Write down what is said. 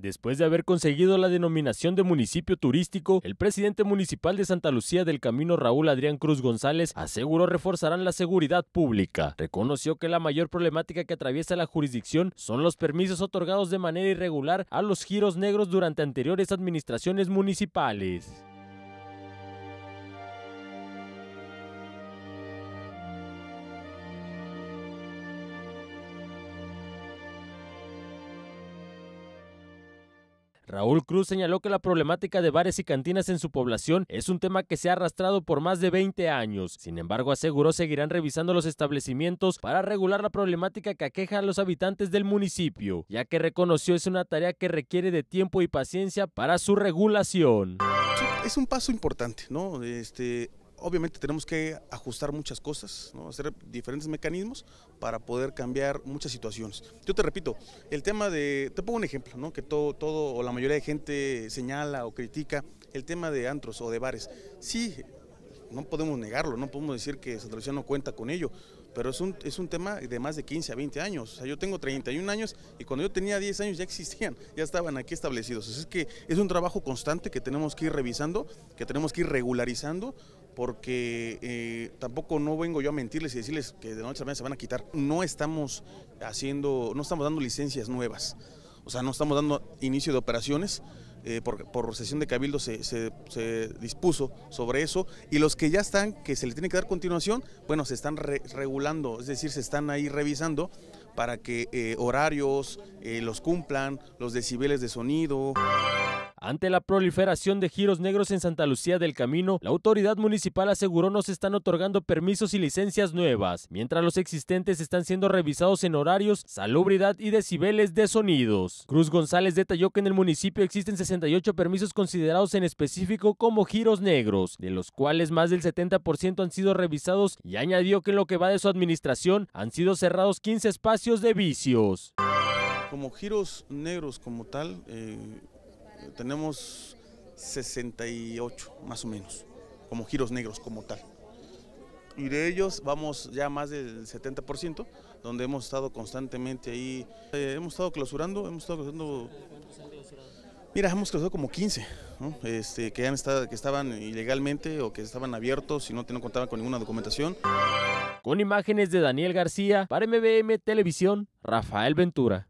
Después de haber conseguido la denominación de municipio turístico, el presidente municipal de Santa Lucía del Camino Raúl Adrián Cruz González aseguró reforzarán la seguridad pública. Reconoció que la mayor problemática que atraviesa la jurisdicción son los permisos otorgados de manera irregular a los giros negros durante anteriores administraciones municipales. Raúl Cruz señaló que la problemática de bares y cantinas en su población es un tema que se ha arrastrado por más de 20 años. Sin embargo, aseguró seguirán revisando los establecimientos para regular la problemática que aqueja a los habitantes del municipio, ya que reconoció es una tarea que requiere de tiempo y paciencia para su regulación. Es un paso importante, ¿no? Este, obviamente tenemos que ajustar muchas cosas, hacer diferentes mecanismos para poder cambiar muchas situaciones. Yo te repito, el tema de, te pongo un ejemplo, ¿no? que todo, todo o la mayoría de gente señala o critica, el tema de antros o de bares. Sí, no podemos negarlo, no podemos decir que Santa no cuenta con ello, pero es un, es un tema de más de 15 a 20 años. O sea, yo tengo 31 años y cuando yo tenía 10 años ya existían, ya estaban aquí establecidos. es que es un trabajo constante que tenemos que ir revisando, que tenemos que ir regularizando porque eh, tampoco no vengo yo a mentirles y decirles que de noche a mañana se van a quitar. No estamos haciendo, no estamos dando licencias nuevas, o sea, no estamos dando inicio de operaciones. Eh, por, sesión de cabildo se, dispuso sobre eso y los que ya están, que se le tiene que dar continuación, bueno, se están regulando, es decir, se están ahí revisando para que eh, horarios los cumplan, los decibeles de sonido. Ante la proliferación de giros negros en Santa Lucía del Camino, la autoridad municipal aseguró no se están otorgando permisos y licencias nuevas, mientras los existentes están siendo revisados en horarios, salubridad y decibeles de sonidos. Cruz González detalló que en el municipio existen 68 permisos considerados en específico como giros negros, de los cuales más del 70% han sido revisados y añadió que en lo que va de su administración han sido cerrados 15 espacios de vicios. Como giros negros como tal, eh tenemos 68 más o menos, como giros negros como tal. Y de ellos vamos ya más del 70%, donde hemos estado constantemente ahí. Eh, hemos estado clausurando, hemos estado clausurando... Mira, hemos clausurado como 15, este, que, han estado, que estaban ilegalmente o que estaban abiertos y no, no contaban con ninguna documentación. Con imágenes de Daniel García, para MBM Televisión, Rafael Ventura.